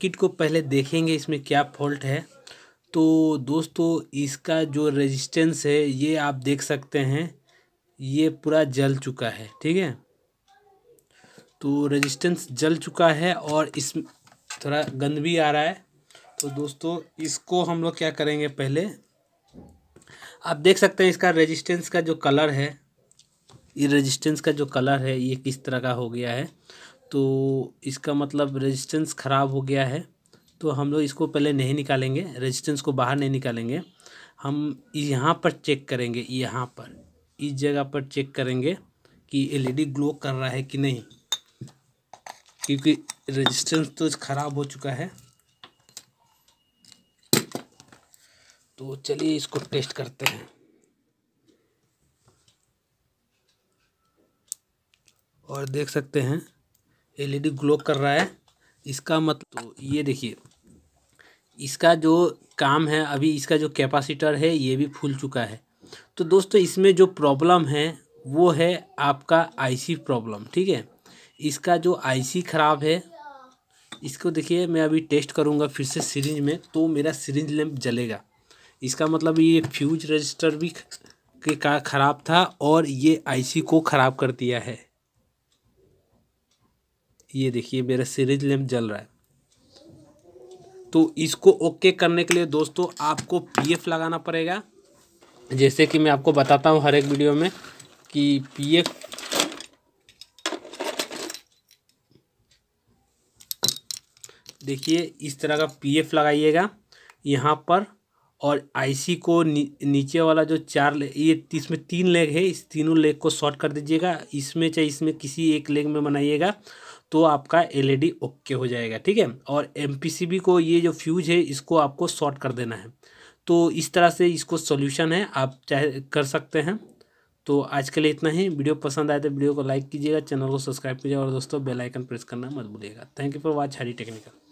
circuit को पहले देखेंगे इसमें क्या फॉल्ट है तो दोस्तों इसका जो रेजिस्टेंस है ये आप देख सकते हैं ये पूरा जल चुका है ठीक है तो रेजिस्टेंस जल चुका है और इस थोड़ा गंद भी आ रहा है तो दोस्तों इसको हम लोग क्या करेंगे पहले आप देख सकते हैं इसका रेजिस्टेंस का जो कलर है ये रेजिस्टेंस का जो कलर है ये किस तरह का हो गया है तो इसका मतलब रेजिस्टेंस ख़राब हो गया है तो हम लोग इसको पहले नहीं निकालेंगे रेजिस्टेंस को बाहर नहीं निकालेंगे हम यहाँ पर चेक करेंगे यहाँ पर इस जगह पर चेक करेंगे कि एलईडी ग्लो e कर रहा है कि नहीं क्योंकि रेजिस्टेंस तो ख़राब हो चुका है तो चलिए इसको टेस्ट करते हैं और देख सकते हैं एलईडी ग्लो कर रहा है इसका मतलब तो ये देखिए इसका जो काम है अभी इसका जो कैपेसिटर है ये भी फूल चुका है तो दोस्तों इसमें जो प्रॉब्लम है वो है आपका आईसी प्रॉब्लम ठीक है इसका जो आईसी ख़राब है इसको देखिए मैं अभी टेस्ट करूँगा फिर से सीरीज में तो मेरा सीरीज लैम्प जलेगा इसका मतलब ये फ्यूज रजिस्टर भी के का ख़राब था और ये आईसी को ख़राब कर दिया है ये देखिए मेरा सीरीज लैम्प जल रहा है तो इसको ओके करने के लिए दोस्तों आपको पीएफ लगाना पड़ेगा जैसे कि मैं आपको बताता हूँ हर एक वीडियो में कि पीएफ देखिए इस तरह का पीएफ लगाइएगा यहाँ पर और आईसी को नी, नीचे वाला जो चार ये इसमें तीन लेग है इस तीनों लेग को शॉर्ट कर दीजिएगा इसमें चाहे इसमें किसी एक लेग में बनाइएगा तो आपका एलईडी ओके हो जाएगा ठीक है और एमपीसीबी को ये जो फ्यूज है इसको आपको शॉर्ट कर देना है तो इस तरह से इसको सॉल्यूशन है आप चाहे कर सकते हैं तो आज के लिए इतना ही वीडियो पसंद आए तो वीडियो को लाइक कीजिएगा चैनल को सब्सक्राइब कीजिएगा और दोस्तों बेल आइकन प्रेस करना मत भूलिएगा thank you for watch Hari technical